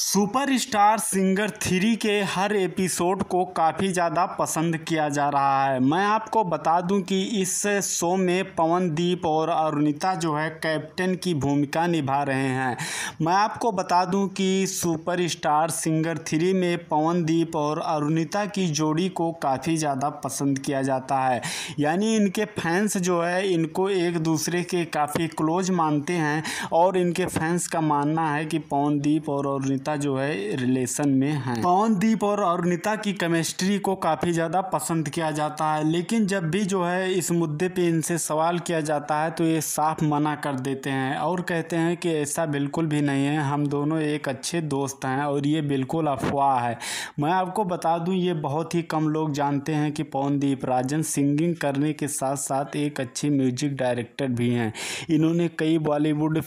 superstar singer three के हर episode को काफ़ी ज़्यादा पसंद किया जा रहा है मैं आपको बता दूं कि इस शो में पवनदीप और अरुणिता जो है कैप्टन की भूमिका निभा रहे हैं मैं आपको बता दूं कि सुपरस्टार सिंगर थ्री में पवनदीप और अरुणिता की जोड़ी को काफ़ी ज़्यादा पसंद किया जाता है यानी इनके फैंस जो है इनको एक दूसरे के काफ़ी क्लोज मानते हैं और इनके फैंस का मानना है कि पवनदीप और अरुणिता अनिता जो है रिलेशन में है पवनदीप और अरुणिता की केमिस्ट्री को काफ़ी ज़्यादा पसंद किया जाता है लेकिन जब भी जो है इस मुद्दे पे इनसे सवाल किया जाता है तो ये साफ मना कर देते हैं और कहते हैं कि ऐसा बिल्कुल भी नहीं है हम दोनों एक अच्छे दोस्त हैं और ये बिल्कुल अफवाह है मैं आपको बता दूं ये बहुत ही कम लोग जानते हैं कि पवनदीप राजन सिंगिंग करने के साथ साथ एक अच्छे म्यूजिक डायरेक्टर भी हैं इन्होंने कई बॉलीवुड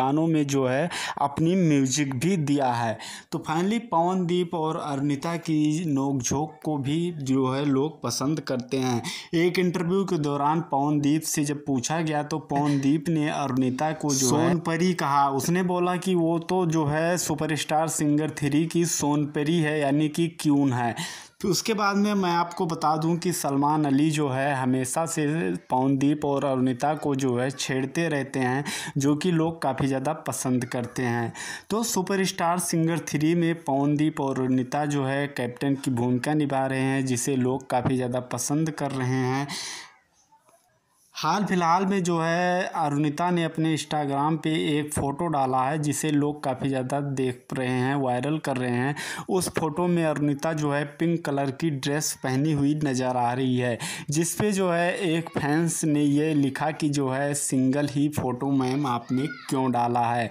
गानों में जो है अपनी म्यूजिक भी दिया किया है तो फाइनली पवनदीप और अर्निता की नोकझोंक को भी जो है लोग पसंद करते हैं एक इंटरव्यू के दौरान पवनदीप से जब पूछा गया तो पवनदीप ने अर्निता को जो सोनपरी कहा उसने बोला कि वो तो जो है सुपरस्टार सिंगर थ्री की सोनपरी है यानी कि क्यून है तो उसके बाद में मैं आपको बता दूं कि सलमान अली जो है हमेशा से पवनदीप और अरुणिता को जो है छेड़ते रहते हैं जो कि लोग काफ़ी ज़्यादा पसंद करते हैं तो सुपरस्टार सिंगर थ्री में पवनदीप और अरुणिता जो है कैप्टन की भूमिका निभा रहे हैं जिसे लोग काफ़ी ज़्यादा पसंद कर रहे हैं हाल फिलहाल में जो है अरुणिता ने अपने इंस्टाग्राम पे एक फ़ोटो डाला है जिसे लोग काफ़ी ज़्यादा देख रहे हैं वायरल कर रहे हैं उस फोटो में अरुणिता जो है पिंक कलर की ड्रेस पहनी हुई नज़र आ रही है जिस पे जो है एक फैंस ने यह लिखा कि जो है सिंगल ही फ़ोटो मैम आपने क्यों डाला है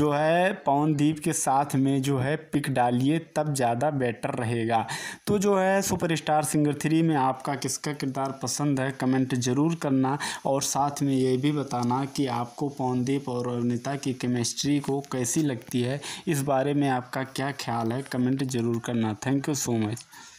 जो है पवनदीप के साथ में जो है पिक डालिए तब ज़्यादा बेटर रहेगा तो जो है सुपर सिंगर थ्री में आपका किसका किरदार पसंद है कमेंट ज़रूर करना और साथ में ये भी बताना कि आपको पवनदीप और अवनीता की केमिस्ट्री को कैसी लगती है इस बारे में आपका क्या ख्याल है कमेंट ज़रूर करना थैंक यू सो मच